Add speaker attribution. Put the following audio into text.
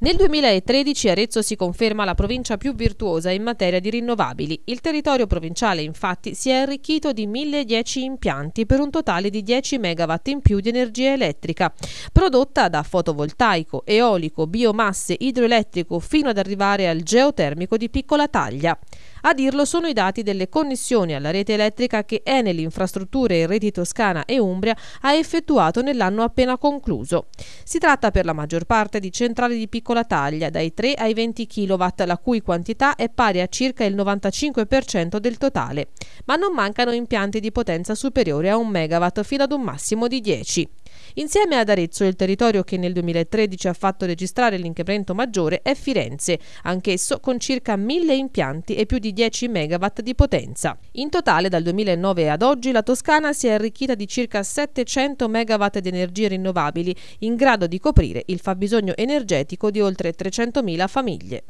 Speaker 1: Nel 2013 Arezzo si conferma la provincia più virtuosa in materia di rinnovabili. Il territorio provinciale infatti si è arricchito di 1010 impianti per un totale di 10 MW in più di energia elettrica, prodotta da fotovoltaico, eolico, biomasse, idroelettrico fino ad arrivare al geotermico di piccola taglia. A dirlo sono i dati delle connessioni alla rete elettrica che Enel Infrastrutture e Reti Toscana e Umbria ha effettuato nell'anno appena concluso. Si tratta per la maggior parte di centrali di piccola taglia, dai 3 ai 20 kW, la cui quantità è pari a circa il 95% del totale, ma non mancano impianti di potenza superiore a 1 MW fino ad un massimo di 10. Insieme ad Arezzo, il territorio che nel 2013 ha fatto registrare l'incremento maggiore è Firenze, anch'esso con circa 1000 impianti e più di 10 MW di potenza. In totale dal 2009 ad oggi la Toscana si è arricchita di circa 700 MW di energie rinnovabili, in grado di coprire il fabbisogno energetico di oltre 300.000 famiglie.